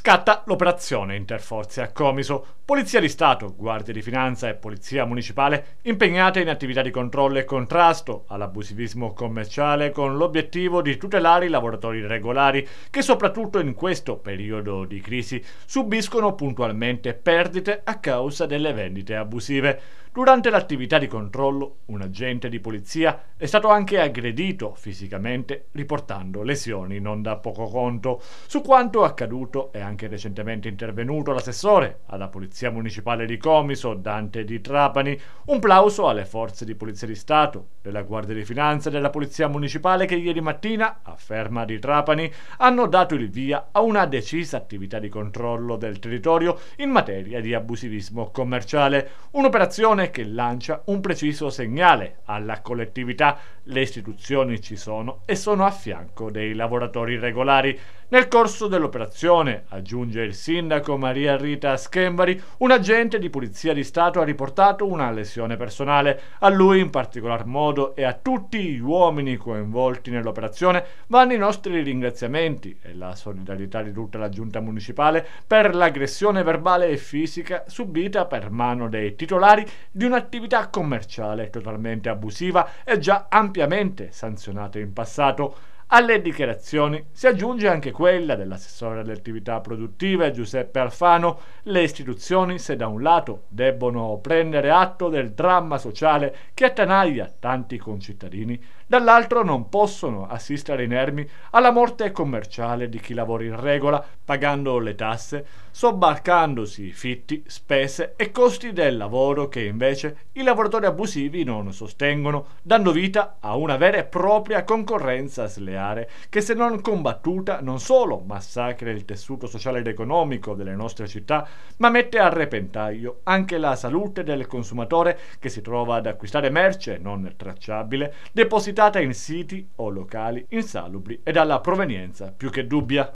scatta l'operazione Interforze a Comiso. Polizia di Stato, Guardia di Finanza e Polizia Municipale impegnate in attività di controllo e contrasto all'abusivismo commerciale con l'obiettivo di tutelare i lavoratori regolari che soprattutto in questo periodo di crisi subiscono puntualmente perdite a causa delle vendite abusive. Durante l'attività di controllo, un agente di polizia è stato anche aggredito fisicamente, riportando lesioni non da poco conto. Su quanto accaduto è anche recentemente intervenuto l'assessore alla Polizia Municipale di Comiso, Dante di Trapani. Un plauso alle forze di Polizia di Stato, della Guardia di Finanza e della Polizia Municipale che ieri mattina, afferma di Trapani, hanno dato il via a una decisa attività di controllo del territorio in materia di abusivismo commerciale. Un'operazione un'azione che lancia un preciso segnale alla collettività. Le istituzioni ci sono e sono a fianco dei lavoratori regolari. Nel corso dell'operazione, aggiunge il sindaco Maria Rita Schembari, un agente di Polizia di Stato ha riportato una lesione personale. A lui in particolar modo e a tutti gli uomini coinvolti nell'operazione vanno i nostri ringraziamenti e la solidarietà di tutta la giunta municipale per l'aggressione verbale e fisica subita per mano dei titolari di un'attività commerciale totalmente abusiva e già ampiamente sanzionata in passato alle dichiarazioni si aggiunge anche quella dell'assessore alle attività produttive Giuseppe Alfano. Le istituzioni, se da un lato debbono prendere atto del dramma sociale che attanaglia tanti concittadini, dall'altro non possono assistere inermi alla morte commerciale di chi lavora in regola, pagando le tasse, sobbarcandosi fitti, spese e costi del lavoro che invece i lavoratori abusivi non sostengono, dando vita a una vera e propria concorrenza sleale nucleare che se non combattuta non solo massacra il tessuto sociale ed economico delle nostre città, ma mette a repentaglio anche la salute del consumatore che si trova ad acquistare merce non tracciabile depositata in siti o locali insalubri e dalla provenienza più che dubbia.